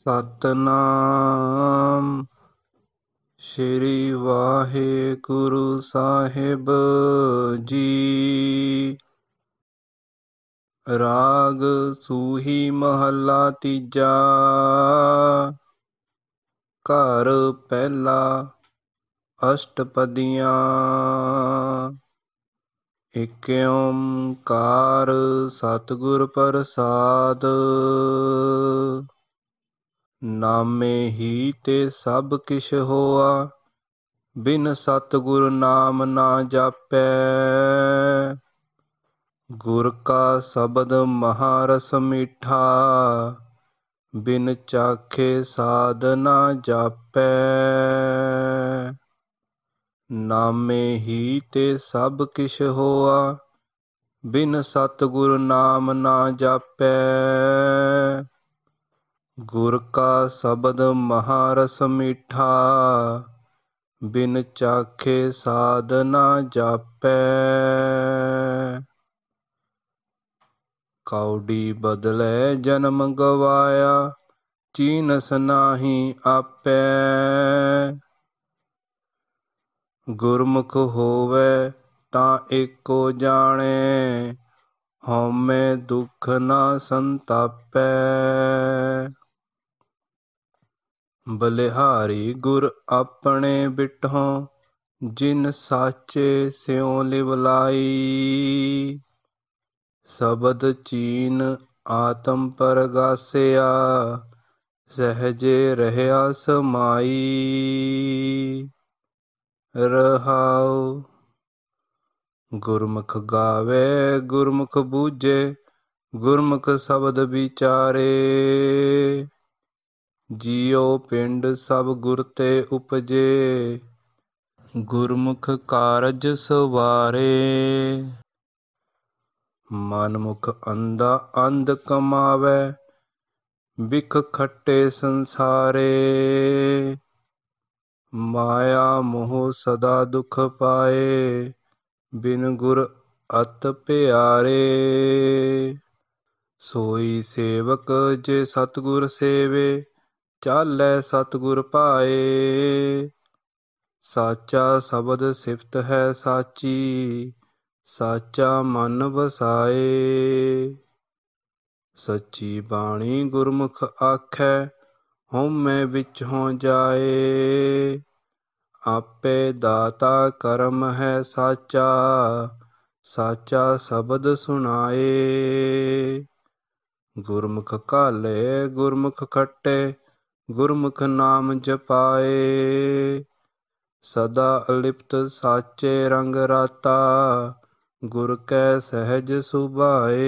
ਸਤਨਾਮ ਸ੍ਰੀ ਵਾਹਿਗੁਰੂ ਸਾਹਿਬ ਜੀ ਰਾਗ ਸੂਹੀ ਮਹੱਲਾ ਤੀਜਾ ਘਰ ਪਹਿਲਾ ਅਸ਼ਟਪਦੀਆਂ ਇਕ ਓੰਕਾਰ ਸਤਿਗੁਰ ਪ੍ਰਸਾਦ ਨਾਮੇ ਹੀ ਤੇ ਸਭ ਕਿਛ ਹੋਆ ਬਿਨ ਸਤਗੁਰ ਨਾਮ ਨਾ ਜਾਪੈ ਗੁਰ ਕਾ ਸ਼ਬਦ ਮਹਾਰਸ ਮਿਠਾ ਬਿਨ ਚਾਖੇ ਸਾਧ ਨਾ ਜਾਪੈ ਨਾਮੇ ਹੀ ਤੇ ਸਭ ਕਿਛ ਹੋਆ ਬਿਨ ਸਤਗੁਰ ਨਾਮ ਨਾ ਜਾਪੈ ਗੁਰ ਕਾ ਸ਼ਬਦ ਮਹਾਰਸ ਮੀਠਾ ਬਿਨ ਚਾਖੇ ਸਾਧ ਨਾ ਜਾਪੈ ਕੌਡੀ ਬਦਲੇ ਜਨਮ ਗਵਾਇਆ ਚੀਨਸ ਨਾਹੀ ਆਪੈ ਗੁਰਮੁਖ ਹੋਵੇ ਤਾਂ ਏਕੋ ਜਾਣੇ ਹਉਮੈ ਦੁਖ ਨਾ ਸੰਤਾਪੈ ਬਲਿਹਾਰੀ ਗੁਰ ਆਪਣੇ ਬਿਟਹੁ ਜਿਨ ਸਾਚੇ ਸਿਉ ਲਿਵਲਾਈ ਸਬਦ ਚੀਨ ਆਤਮ ਪਰਗਾਸਿਆ ਸਹਜੇ ਰਹਿਆ ਸਮਾਈ ਰਹਾਉ ਗੁਰਮੁਖ ਗਾਵੇ ਗੁਰਮੁਖ ਬੂਝੇ ਗੁਰਮੁਖ ਸ਼ਬਦ ਵਿਚਾਰੇ ਜੀਉ ਪਿੰਡ ਸਭ ਗੁਰ ਤੇ ਉਪਜੇ ਗੁਰਮੁਖ ਕਾਰਜ ਸਵਾਰੇ ਮਨਮੁਖ ਅੰਦਾ ਅੰਧ ਕਮਾਵੇ ਬਿਖ ਖੱਟੇ ਸੰਸਾਰੇ ਮਾਇਆ ਮੋਹ ਸਦਾ ਦੁਖ ਪਾਏ ਬਿਨ ਗੁਰ ਅਤ ਪਿਆਰੇ ਸੋਈ ਸੇਵਕ ਜੇ ਸਤਗੁਰ ਸੇਵੇ ਚਾਲੈ ਸਤਿਗੁਰ ਪਾਏ ਸਾਚਾ ਸ਼ਬਦ ਸਿਫਤ ਹੈ ਸਾਚੀ ਸਾਚਾ ਮਨ ਵਸਾਏ ਸੱਚੀ ਬਾਣੀ ਗੁਰਮੁਖ ਆਖੈ ਹਉਮੈ ਵਿੱਚ ਹੋ ਜਾਏ ਆਪੇ ਦਾਤਾ ਕਰਮ ਹੈ ਸਾਚਾ ਸਾਚਾ ਸ਼ਬਦ ਸੁਣਾਏ ਗੁਰਮੁਖ ਕਾਲੇ ਗੁਰਮੁਖ ਖੱਟੇ ਗੁਰਮੁਖ ਨਾਮ ਜਪਾਏ ਸਦਾ ਅਲਿਪਤ ਸਾਚੇ ਰੰਗ ਰਾਤਾ ਗੁਰ ਕੈ ਸਹਿਜ ਸੁਭਾਏ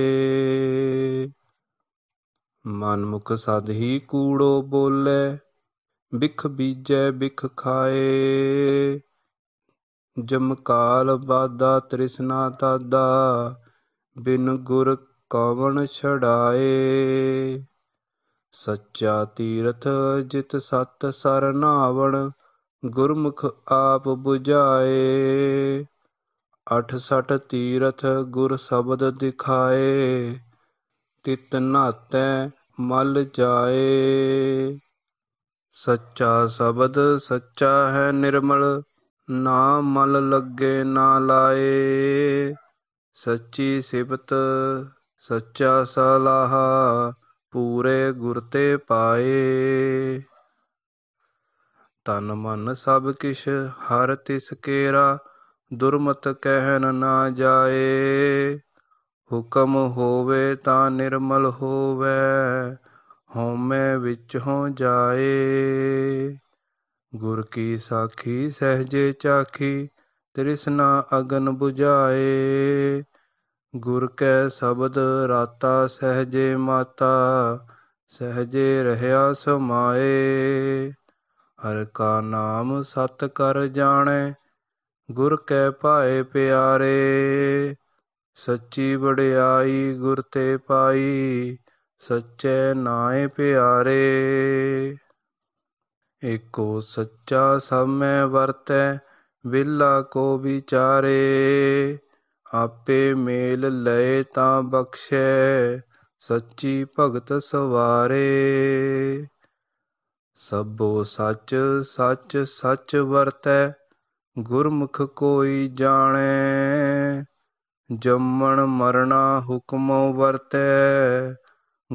ਮਨਮੁਖ ਸਦ ਹੀ ਕੂੜੋ ਬੋਲੇ ਬਿਖ ਬੀਜੈ ਬਿਖ ਖਾਏ ਜਮ ਕਾਲ ਬਾਦਾ ਤ੍ਰਿਸ਼ਨਾ ਤਾਦਾ ਬਿਨ ਗੁਰ ਕਵਣ ਛੜਾਏ ਸੱਚਾ ਤੀਰਥ ਜਿਤ ਸਤ ਸਰਨਾਵਣ ਗੁਰਮੁਖ ਆਪ 부ਝਾਏ 68 ਤੀਰਥ ਗੁਰ ਸ਼ਬਦ ਦਿਖਾਏ ਤਿਤ ਨਾਤੈ ਮਲ ਜਾਏ ਸੱਚਾ ਸ਼ਬਦ ਸੱਚਾ ਹੈ ਨਿਰਮਲ ਨਾ ਮਲ ਲੱਗੇ ਨਾ ਲਾਏ ਸੱਚੀ ਸਿਫਤ ਸੱਚਾ ਸਲਾਹਾ ਪੂਰੇ ਗੁਰ ਤੇ ਪਾਏ ਤਨ ਮਨ ਸਭ ਕਿਛ ਹਰ ਤਿਸ ਕੇਰਾ ਦੁਰਮਤ ਕਹਿਨ ਨਾ ਜਾਏ ਹੁਕਮ ਹੋਵੇ ਤਾਂ ਨਿਰਮਲ ਹੋਵੇ ਹਉਮੈ ਵਿੱਚ ਹੋ ਜਾਏ ਗੁਰ ਕੀ ਸਾਖੀ ਸਹਜੇ ਚਾਖੀ ਤ੍ਰਿਸ਼ਨਾ ਅਗਨ 부ਝਾਏ ਗੁਰ ਕੈ ਸ਼ਬਦ ਰਾਤਾ ਸਹਜੇ ਮਾਤਾ ਸਹਜੇ ਰਹਾ ਸਮਾਏ ਹਰ ਕਾ ਨਾਮ ਸਤ ਕਰ ਜਾਣੈ ਗੁਰ ਕੈ ਪਾਏ ਪਿਆਰੇ ਸੱਚੀ ਵਡਿਆਈ ਗੁਰ ਤੇ ਪਾਈ ਸੱਚੇ ਨਾਏ ਪਿਆਰੇ ਏਕੋ ਸੱਚਾ ਸਭ ਮੈਂ ਵਰਤੈ ਵਿਲਾ ਕੋ ਵਿਚਾਰੇ ਆਪੇ ਮੇਲ ਲਏ ਤਾਂ ਬਖਸ਼ੈ ਸੱਚੀ ਭਗਤ ਸਵਾਰੇ ਸਭੋ ਸੱਚ ਸੱਚ ਸੱਚ ਵਰਤੈ ਗੁਰਮੁਖ ਕੋਈ ਜਾਣੈ ਜੰਮਣ ਮਰਣਾ ਹੁਕਮ ਵਰਤੈ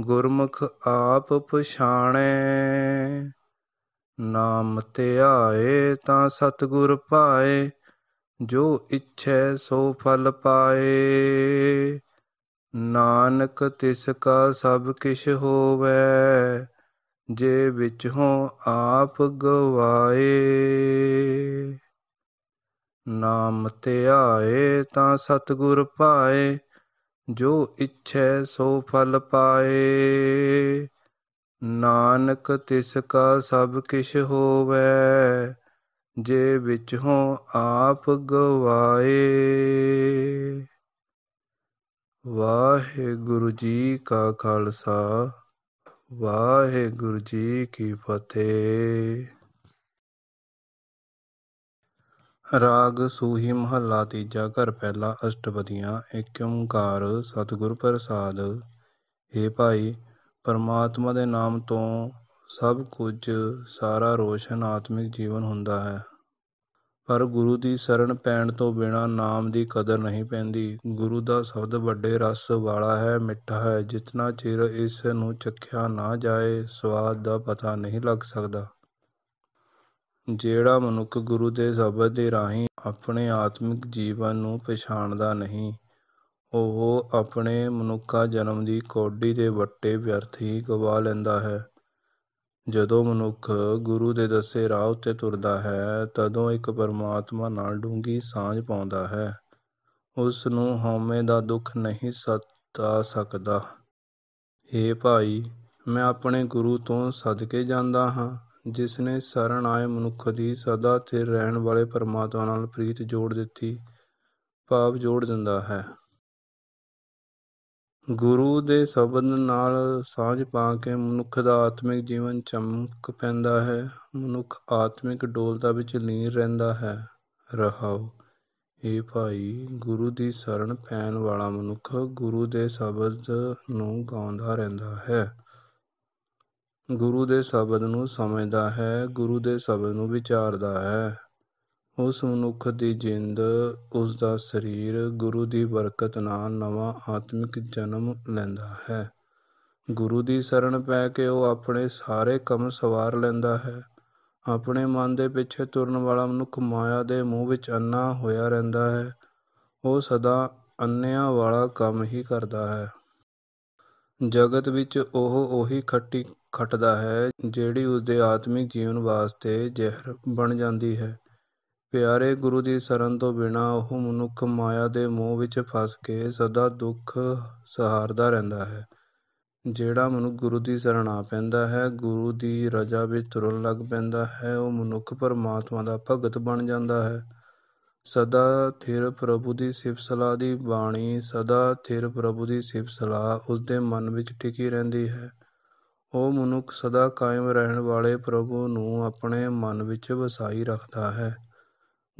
ਗੁਰਮੁਖ ਆਪ ਪਛਾਣੈ ਨਾਮ ਧਿਆਏ ਤਾਂ ਸਤਗੁਰ ਪਾਏ ਜੋ ਇੱਛੈ ਸੋ ਫਲ ਪਾਏ ਨਾਨਕ ਤਿਸ ਕਾ ਸਭ ਕਿਛ ਹੋਵੇ ਜੇ ਵਿੱਚ ਹੋ ਆਪ ਗਵਾਏ ਨਾਮ ਧਿਆਏ ਤਾਂ ਸਤਗੁਰ ਪਾਏ ਜੋ ਇੱਛੈ ਸੋ ਫਲ ਪਾਏ ਨਾਨਕ ਤਿਸ ਕਾ ਸਭ ਕਿਛ ਹੋਵੇ ਜੇ ਵਿੱਚੋਂ ਆਪ ਗਵਾਏ ਵਾਹਿਗੁਰੂ ਜੀ ਕਾ ਖਾਲਸਾ ਵਾਹਿਗੁਰੂ ਜੀ ਕੀ ਫਤਿਹ ਰਾਗ ਸੂਹੀ ਮਹੱਲਾ ਤੀਜਾ ਘਰ ਪਹਿਲਾ ਅਸ਼ਟਪਦੀਆਂ ਏਕ ਓੰਕਾਰ ਸਤਿਗੁਰ ਪ੍ਰਸਾਦ ਏ ਭਾਈ ਪਰਮਾਤਮਾ ਦੇ ਨਾਮ ਤੋਂ ਸਭ ਕੁਝ ਸਾਰਾ ਰੋਸ਼ਨ ਆਤਮਿਕ ਜੀਵਨ ਹੁੰਦਾ ਹੈ ਪਰ ਗੁਰੂ ਦੀ ਸ਼ਰਨ ਪੈਣ ਤੋਂ ਬਿਨਾਂ ਨਾਮ ਦੀ ਕਦਰ ਨਹੀਂ ਪੈਂਦੀ ਗੁਰੂ ਦਾ ਸ਼ਬਦ ਵੱਡੇ ਰਸ ਵਾਲਾ ਹੈ ਮਿੱਠਾ ਹੈ ਜਿਤਨਾ ਚਿਰ ਇਸ ਨੂੰ ਚੱਖਿਆ ਨਾ ਜਾਏ ਸਵਾਦ ਦਾ ਪਤਾ ਨਹੀਂ ਲੱਗ ਸਕਦਾ ਜਿਹੜਾ ਮਨੁੱਖ ਗੁਰੂ ਦੇ ਸ਼ਬਦ ਦੇ ਰਾਹੀਂ ਆਪਣੇ ਆਤਮਿਕ ਜੀਵਨ ਨੂੰ ਪਛਾਣਦਾ ਨਹੀਂ ਉਹ ਆਪਣੇ ਮਨੁੱਖਾ ਜਨਮ ਦੀ ਕੌਡੀ ਦੇ ਵੱਟੇ ਵਿਅਰਥ ਹੀ ਗਵਾ ਲੈਂਦਾ ਹੈ ਜਦੋਂ ਮਨੁੱਖ ਗੁਰੂ ਦੇ ਦੱਸੇ ਰਾਹ ਉੱਤੇ ਤੁਰਦਾ ਹੈ ਤਦੋਂ ਇੱਕ ਪਰਮਾਤਮਾ ਨਾਲ ਡੂੰਘੀ ਸਾਂਝ ਪਾਉਂਦਾ ਹੈ ਉਸ ਨੂੰ ਹਉਮੈ ਦਾ ਦੁੱਖ ਨਹੀਂ ਸਤਾ ਸਕਦਾ हे ਭਾਈ ਮੈਂ ਆਪਣੇ ਗੁਰੂ ਤੋਂ ਸਦਕੇ ਜਾਂਦਾ ਹਾਂ ਜਿਸ ਨੇ ਸ਼ਰਨ ਆਏ ਮਨੁੱਖ ਦੀ ਸਦਾ ਸਥਿਰ ਰਹਿਣ ਵਾਲੇ ਪਰਮਾਤਮਾ ਨਾਲ ਪ੍ਰੀਤ ਜੋੜ ਦਿੱਤੀ ਭਾਵ ਜੋੜ ਦਿੰਦਾ ਹੈ ਗੁਰੂ ਦੇ ਸ਼ਬਦ ਨਾਲ ਸਾਂਝ ਪਾ ਕੇ ਮਨੁੱਖ ਦਾ ਆਤਮਿਕ ਜੀਵਨ ਚਮਕ ਪੈਂਦਾ ਹੈ ਮਨੁੱਖ ਆਤਮਿਕ ਡੋਲਤਾ ਵਿੱਚ ਲੀਨ ਰਹਿੰਦਾ ਹੈ ਰਹਾਉ ਏ ਭਾਈ ਗੁਰੂ ਦੀ ਸ਼ਰਨ ਪੈਣ ਵਾਲਾ ਮਨੁੱਖ ਗੁਰੂ ਦੇ ਸ਼ਬਦ ਨੂੰ ਗਾਉਂਦਾ ਰਹਿੰਦਾ ਹੈ ਗੁਰੂ ਦੇ ਸ਼ਬਦ ਨੂੰ ਸਮਝਦਾ ਹੈ ਗੁਰੂ ਦੇ ਸ਼ਬਦ ਨੂੰ ਵਿਚਾਰਦਾ ਹੈ ਉਸ ਮਨੁੱਖ ਦੀ ਜਿੰਦ, ਉਸ ਦਾ ਸਰੀਰ, ਗੁਰੂ ਦੀ ਬਰਕਤ ਨਾਲ ਨਵਾਂ ਆਤਮਿਕ ਜਨਮ ਲੈਂਦਾ ਹੈ। ਗੁਰੂ ਦੀ ਸ਼ਰਨ ਪੈ ਕੇ ਉਹ ਆਪਣੇ ਸਾਰੇ ਕੰਮ ਸਵਾਰ ਲੈਂਦਾ ਹੈ। ਆਪਣੇ ਮਨ ਦੇ ਪਿੱਛੇ ਤੁਰਨ ਵਾਲਾ ਮਨੁੱਖ ਮਾਇਆ ਦੇ ਮੋਹ ਵਿੱਚ ਅੰਨਾ ਹੋਇਆ ਰਹਿੰਦਾ ਹੈ। ਉਹ ਸਦਾ ਅੰਨਿਆਂ ਵਾਲਾ ਕੰਮ ਹੀ ਕਰਦਾ ਹੈ। ਜਗਤ ਵਿੱਚ ਉਹ ਉਹੀ ਖੱਟੀ ਖਟਦਾ ਹੈ, ਜਿਹੜੀ ਉਸਦੇ ਆਤਮਿਕ ਜੀਵਨ ਵਾਸਤੇ ਜ਼ਹਿਰ ਬਣ ਜਾਂਦੀ ਹੈ। ਪਿਆਰੇ ਗੁਰੂ ਦੀ ਸ਼ਰਨ ਤੋਂ ਬਿਨਾਂ ਉਹ ਮਨੁੱਖ ਮਾਇਆ ਦੇ ਮੋਹ ਵਿੱਚ ਫਸ ਕੇ ਸਦਾ ਦੁੱਖ ਸਹਾਰਦਾ ਰਹਿੰਦਾ ਹੈ ਜਿਹੜਾ ਮਨੁੱਖ ਗੁਰੂ ਦੀ ਸ਼ਰਨ ਆ ਪੈਂਦਾ ਹੈ ਗੁਰੂ ਦੀ ਰਜ਼ਾ ਵਿੱਚ ਤੁਰਨ ਲੱਗ ਪੈਂਦਾ ਹੈ ਉਹ ਮਨੁੱਖ ਪਰਮਾਤਮਾ ਦਾ ਭਗਤ ਬਣ ਜਾਂਦਾ ਹੈ ਸਦਾ ਥਿਰ ਪ੍ਰਭੂ ਦੀ ਸਿਫਤ ਸਲਾਹ ਦੀ ਬਾਣੀ ਸਦਾ ਥਿਰ ਪ੍ਰਭੂ ਦੀ ਸਿਫਤ ਸਲਾਹ ਉਸ ਦੇ ਮਨ ਵਿੱਚ ਟਿਕੀ ਰਹਿੰਦੀ ਹੈ ਉਹ ਮਨੁੱਖ ਸਦਾ ਕਾਇਮ ਰਹਿਣ ਵਾਲੇ ਪ੍ਰਭੂ ਨੂੰ ਆਪਣੇ ਮਨ ਵਿੱਚ ਵਸਾਈ ਰੱਖਦਾ ਹੈ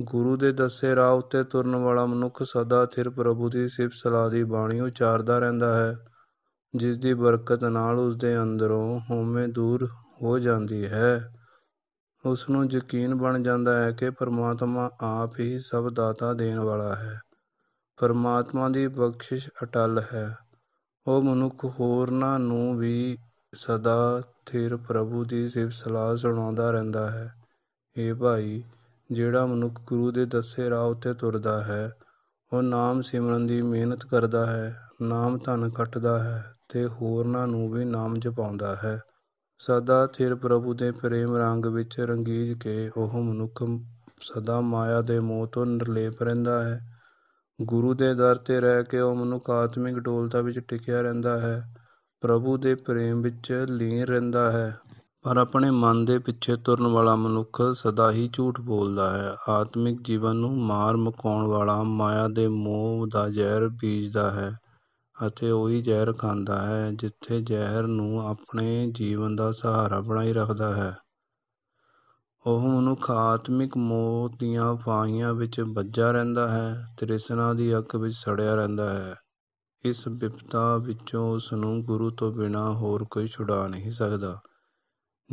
ਗੁਰੂ ਦੇ ਦੱਸੇ ਰਾਹ ਉੱਤੇ ਤੁਰਨ ਵਾਲਾ ਮਨੁੱਖ ਸਦਾ ਥਿਰ ਪ੍ਰਭੂ ਦੀ ਸਿਫਤ ਸਲਾਹ ਦੀ ਬਾਣੀ ਉਚਾਰਦਾ ਰਹਿੰਦਾ ਹੈ ਜਿਸ ਦੀ ਬਰਕਤ ਨਾਲ ਉਸ ਦੇ ਅੰਦਰੋਂ ਹਉਮੈ ਦੂਰ ਹੋ ਜਾਂਦੀ ਹੈ ਉਸ ਨੂੰ ਯਕੀਨ ਬਣ ਜਾਂਦਾ ਹੈ ਕਿ ਪਰਮਾਤਮਾ ਆਪ ਹੀ ਸਭ ਦਾਤਾ ਦੇਣ ਵਾਲਾ ਹੈ ਪਰਮਾਤਮਾ ਦੀ ਬਖਸ਼ਿਸ਼ ਅਟਲ ਹੈ ਉਹ ਮਨੁੱਖ ਹੋਰਨਾਂ ਨੂੰ ਵੀ ਸਦਾ ਥਿਰ ਪ੍ਰਭੂ ਦੀ ਸਿਫਤ ਸਲਾਹ ਸੁਣਾਉਂਦਾ ਰਹਿੰਦਾ ਹੈ ਇਹ ਭਾਈ ਜਿਹੜਾ ਮਨੁੱਖ ਗੁਰੂ ਦੇ ਦੱਸੇ ਰਾਹ ਉੱਤੇ ਤੁਰਦਾ ਹੈ ਉਹ ਨਾਮ ਸਿਮਰਨ ਦੀ ਮਿਹਨਤ ਕਰਦਾ ਹੈ ਨਾਮ ਧਨ ਖੱਟਦਾ ਹੈ ਤੇ ਹੋਰਨਾਂ ਨੂੰ ਵੀ ਨਾਮ ਜਪਾਉਂਦਾ ਹੈ ਸਦਾ ਚਿਰ ਪ੍ਰਭੂ ਦੇ ਪ੍ਰੇਮ ਰੰਗ ਵਿੱਚ ਰੰਗੀਜ ਕੇ ਉਹ ਮਨੁੱਖ ਸਦਾ ਮਾਇਆ ਦੇ ਮੋਹ ਤੋਂ ਨਿਰਲੇਪ ਰਹਿੰਦਾ ਹੈ ਗੁਰੂ ਦੇ ਦਰ 'ਤੇ ਰਹਿ ਕੇ ਉਹ ਮਨੁੱਖ ਆਤਮਿਕ ਡੋਲਤਾ ਵਿੱਚ ਟਿਕਿਆ ਰਹਿੰਦਾ ਹੈ ਪ੍ਰਭੂ ਦੇ ਪ੍ਰੇਮ ਵਿੱਚ ਲੀਨ ਰਹਿੰਦਾ ਹੈ ਪਰ ਆਪਣੇ ਮਨ ਦੇ ਪਿੱਛੇ ਤੁਰਨ ਵਾਲਾ ਮਨੁੱਖ ਸਦਾ ਹੀ ਝੂਠ ਬੋਲਦਾ ਹੈ। ਆਤਮਿਕ ਜੀਵਨ ਨੂੰ ਮਾਰ ਮੁਕਾਉਣ ਵਾਲਾ ਮਾਇਆ ਦੇ ਮੋਹ ਦਾ ਜ਼ਹਿਰ ਬੀਜਦਾ ਹੈ ਅਤੇ ਉਹੀ ਜ਼ਹਿਰ ਖਾਂਦਾ ਹੈ। ਜਿੱਥੇ ਜ਼ਹਿਰ ਨੂੰ ਆਪਣੇ ਜੀਵਨ ਦਾ ਸਹਾਰਾ ਬਣਾਈ ਰੱਖਦਾ ਹੈ, ਉਹ ਮਨੁੱਖ ਆਤਮਿਕ ਮੌਤ ਦੀਆਂ ਫਾਹੀਆਂ ਵਿੱਚ ਵੱਜਾ ਰਹਿੰਦਾ ਹੈ, ਤ੍ਰਿਸ਼ਨਾ ਦੀ ਅੱਗ ਵਿੱਚ ਸੜਿਆ ਰਹਿੰਦਾ ਹੈ। ਇਸ ਬਿਪਤਾ ਵਿੱਚੋਂ ਉਸ ਨੂੰ ਗੁਰੂ ਤੋਂ ਬਿਨਾਂ ਹੋਰ ਕੋਈ ਛੁਡਾ ਨਹੀਂ ਸਕਦਾ।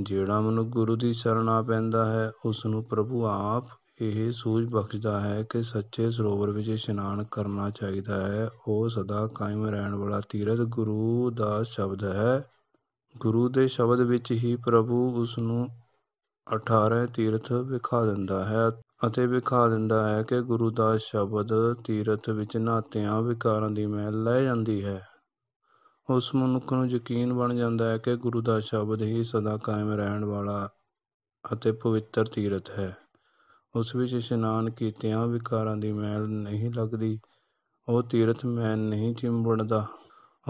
ਜਿਹੜਾ ਮਨੁੱਖ ਗੁਰੂ ਦੀ ਸ਼ਰਨ ਆ ਪੈਂਦਾ ਹੈ ਉਸ ਨੂੰ ਪ੍ਰਭੂ ਆਪ ਇਹ ਸੂਝ ਬਖਸ਼ਦਾ ਹੈ ਕਿ ਸੱਚੇ ਸਰੋਵਰ ਵਿੱਚ ਇਸ਼ਨਾਨ ਕਰਨਾ ਚਾਹੀਦਾ ਹੈ ਉਹ ਸਦਾ ਕਾਇਮ ਰਹਿਣ ਵਾਲਾ ਤੀਰਥ ਗੁਰੂ ਦਾ ਸ਼ਬਦ ਹੈ ਗੁਰੂ ਦੇ ਸ਼ਬਦ ਵਿੱਚ ਹੀ ਪ੍ਰਭੂ ਉਸ ਨੂੰ 18 ਤੀਰਥ ਵਿਖਾ ਦਿੰਦਾ ਹੈ ਅਤੇ ਵਿਖਾ ਦਿੰਦਾ ਹੈ ਕਿ ਗੁਰੂ ਦਾ ਸ਼ਬਦ ਤੀਰਥ ਵਿੱਚ ਨਾਤਿਆਂ ਵਿਕਾਰਾਂ ਦੀ ਮੈਲ ਲੈ ਜਾਂਦੀ ਹੈ ਉਸ ਮਨੁੱਖ ਨੂੰ ਯਕੀਨ ਬਣ ਜਾਂਦਾ ਹੈ ਕਿ ਗੁਰੂ ਦਾ ਸ਼ਬਦ ਹੀ ਸਦਾ ਕਾਇਮ ਰਹਿਣ ਵਾਲਾ ਅਤੇ ਪਵਿੱਤਰ ਤੀਰਥ ਹੈ ਉਸ ਵਿੱਚ ਇਸ਼ਨਾਨ ਕੀਤਿਆਂ ਵਿਕਾਰਾਂ ਦੀ ਮੈਲ ਨਹੀਂ ਲੱਗਦੀ ਉਹ ਤੀਰਥ ਮੈਲ ਨਹੀਂ ਚਿੰਬੜਦਾ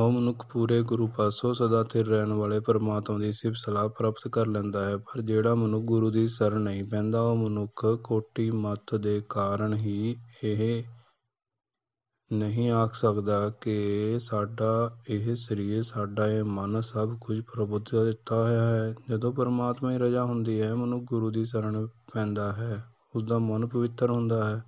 ਉਹ ਮਨੁੱਖ ਪੂਰੇ ਗੁਰੂ ਪਾਸੋਂ ਸਦਾ ਸਥਿਰ ਰਹਿਣ ਵਾਲੇ ਪਰਮਾਤਮਾ ਦੀ ਸਿਫਤ ਸਲਾਹ ਪ੍ਰਾਪਤ ਕਰ ਲੈਂਦਾ ਹੈ ਪਰ ਜਿਹੜਾ ਮਨੁੱਖ ਗੁਰੂ ਦੀ ਸ਼ਰਨ ਨਹੀਂ ਪੈਂਦਾ ਉਹ ਮਨੁੱਖ ਕੋਟੀ ਮੱਤ ਦੇ ਕਾਰਨ ਹੀ ਇਹ ਨਹੀਂ ਆਖ ਸਕਦਾ ਕਿ ਸਾਡਾ ਇਹ ਸਰੀਰ ਸਾਡਾ ਇਹ ਮਨ ਸਭ ਕੁਝ ਪ੍ਰਭੂ ਦਾ ਦਿੱਤਾ ਹੋਇਆ ਹੈ ਜਦੋਂ ਪਰਮਾਤਮਾ ਦੀ ਰਜ਼ਾ ਹੁੰਦੀ ਹੈ ਮਨੁੱਖ ਗੁਰੂ ਦੀ ਸ਼ਰਨ ਪੈਂਦਾ ਹੈ ਉਸ ਦਾ ਮਨ ਪਵਿੱਤਰ ਹੁੰਦਾ ਹੈ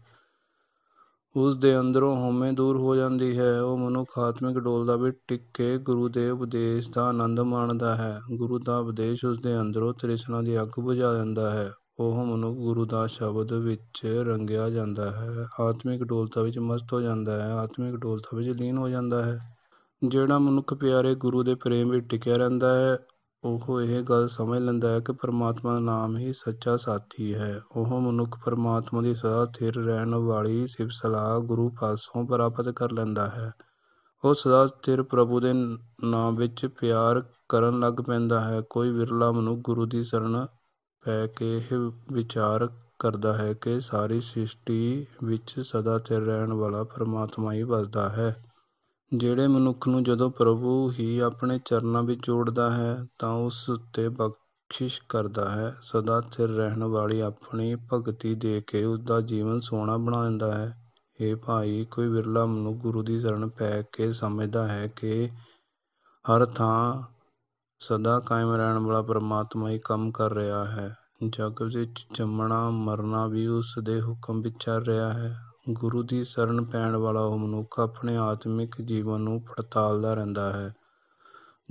ਉਸ ਦੇ ਅੰਦਰੋਂ ਹਉਮੈ ਦੂਰ ਹੋ ਜਾਂਦੀ ਹੈ ਉਹ ਮਨੁੱਖ ਆਤਮਿਕ ਡੋਲ ਦਾ ਵੀ ਟਿੱਕੇ ਗੁਰੂ ਦੇ ਉਪਦੇਸ਼ ਦਾ ਆਨੰਦ ਮਾਣਦਾ ਹੈ ਗੁਰੂ ਦਾ ਉਪਦੇਸ਼ ਉਸ ਦੇ ਅੰਦਰੋਂ ਤ੍ਰਿਸ਼ਨਾ ਦੀ ਅੱਗ ਬੁਝਾ ਦਿੰਦਾ ਹੈ ਉਹ ਮਨੁੱਖ ਗੁਰੂ ਦਾ ਸ਼ਬਦ ਵਿੱਚ ਰੰਗਿਆ ਜਾਂਦਾ ਹੈ ਆਤਮਿਕ ਡੋਲਤਾ ਵਿੱਚ ਮਸਤ ਹੋ ਜਾਂਦਾ ਹੈ ਆਤਮਿਕ ਡੋਲਤਾ ਵਿੱਚ ਲੀਨ ਹੋ ਜਾਂਦਾ ਹੈ ਜਿਹੜਾ ਮਨੁੱਖ ਪਿਆਰੇ ਗੁਰੂ ਦੇ ਪ੍ਰੇਮ ਵਿੱਚ ਟਿਕਿਆ ਰਹਿੰਦਾ ਹੈ ਉਹ ਇਹ ਗੱਲ ਸਮਝ ਲੈਂਦਾ ਹੈ ਕਿ ਪਰਮਾਤਮਾ ਦਾ ਨਾਮ ਹੀ ਸੱਚਾ ਸਾਥੀ ਹੈ ਉਹ ਮਨੁੱਖ ਪਰਮਾਤਮਾ ਦੀ ਸਦਾ ਸਥਿਰ ਰਹਿਣ ਵਾਲੀ ਸਿਫਤਸਲਾ ਸਲਾਹ ਗੁਰੂ ਪਾਸੋਂ ਪ੍ਰਾਪਤ ਕਰ ਲੈਂਦਾ ਹੈ ਉਹ ਸਦਾ ਸਥਿਰ ਪ੍ਰਭੂ ਦੇ ਨਾਮ ਵਿੱਚ ਪਿਆਰ ਕਰਨ ਲੱਗ ਪੈਂਦਾ ਹੈ ਕੋਈ ਵਿਰਲਾ ਮਨੁੱਖ ਗੁਰੂ ਦੀ ਸ਼ਰਨ ਹੈ ਕਿ ਇਹ ਵਿਚਾਰ ਕਰਦਾ ਹੈ ਕਿ ਸਾਰੀ ਸ੍ਰਿਸ਼ਟੀ ਵਿੱਚ ਸਦਾ ਚਿਰ ਰਹਿਣ ਵਾਲਾ ਪਰਮਾਤਮਾ ਹੀ ਵਸਦਾ ਹੈ ਜਿਹੜੇ ਮਨੁੱਖ ਨੂੰ ਜਦੋਂ ਪ੍ਰਭੂ ਹੀ ਆਪਣੇ ਚਰਨਾਂ ਵਿੱਚ ਜੋੜਦਾ ਹੈ ਤਾਂ ਉਸ ਉੱਤੇ ਬਖਸ਼ਿਸ਼ ਕਰਦਾ ਹੈ ਸਦਾ ਚਿਰ ਰਹਿਣ ਵਾਲੀ ਆਪਣੀ ਭਗਤੀ ਦੇ ਕੇ ਉਸਦਾ ਜੀਵਨ ਸੋਹਣਾ ਬਣਾ ਦਿੰਦਾ ਹੈ ਇਹ ਭਾਈ ਕੋਈ ਵਿਰਲਾ ਮਨੁੱਖ ਗੁਰੂ ਦੀ ਸ਼ਰਨ ਪੈ ਕੇ ਸਮਝਦਾ ਹੈ ਕਿ ਹਰ ਥਾਂ ਸਦਾ ਕਾਇਮ ਰਹਿਣ ਵਾਲਾ ਪਰਮਾਤਮਾ ਹੀ ਕੰਮ ਕਰ ਰਿਹਾ ਹੈ ਜਗ ਵਿੱਚ ਜੰਮਣਾ ਮਰਨਾ ਵੀ ਉਸ ਦੇ ਹੁਕਮ ਵਿੱਚ ਚੱਲ ਰਿਹਾ ਹੈ ਗੁਰੂ ਦੀ ਸ਼ਰਨ ਪੈਣ ਵਾਲਾ ਉਹ ਮਨੁੱਖ ਆਪਣੇ ਆਤਮਿਕ ਜੀਵਨ ਨੂੰ ਪੜਤਾਲਦਾ ਰਹਿੰਦਾ ਹੈ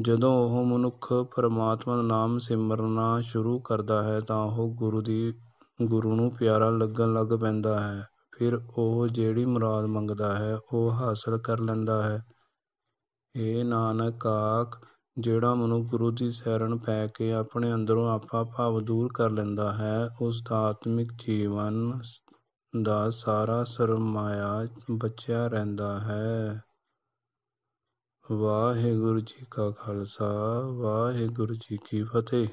ਜਦੋਂ ਉਹ ਮਨੁੱਖ ਪਰਮਾਤਮਾ ਦਾ ਨਾਮ ਸਿਮਰਨਾ ਸ਼ੁਰੂ ਕਰਦਾ ਹੈ ਤਾਂ ਉਹ ਗੁਰੂ ਦੀ ਗੁਰੂ ਨੂੰ ਪਿਆਰਾ ਲੱਗਣ ਲੱਗ ਪੈਂਦਾ ਹੈ ਫਿਰ ਉਹ ਜਿਹੜੀ ਮੁਰਾਦ ਮੰਗਦਾ ਹੈ ਉਹ ਹਾਸਲ ਕਰ ਲੈਂਦਾ ਹੈ ਏ ਨਾਨਕ ਆਖ ਜਿਹੜਾ ਮਨੁ ਗੁਰੂ ਦੀ ਸ਼ਰਨ ਪੈ ਕੇ ਆਪਣੇ ਅੰਦਰੋਂ ਆਪਾ ਭਾਵ ਦੂਰ ਕਰ ਲੈਂਦਾ ਹੈ ਉਸ ਦਾ ਆਤਮਿਕ ਜੀਵਨ ਦਾ ਸਾਰਾ ਸਰਮਾਇਆ ਬਚਿਆ ਰਹਿੰਦਾ ਹੈ ਵਾਹਿਗੁਰੂ ਜੀ ਕਾ ਖਾਲਸਾ ਵਾਹਿਗੁਰੂ ਜੀ ਕੀ ਫਤਿਹ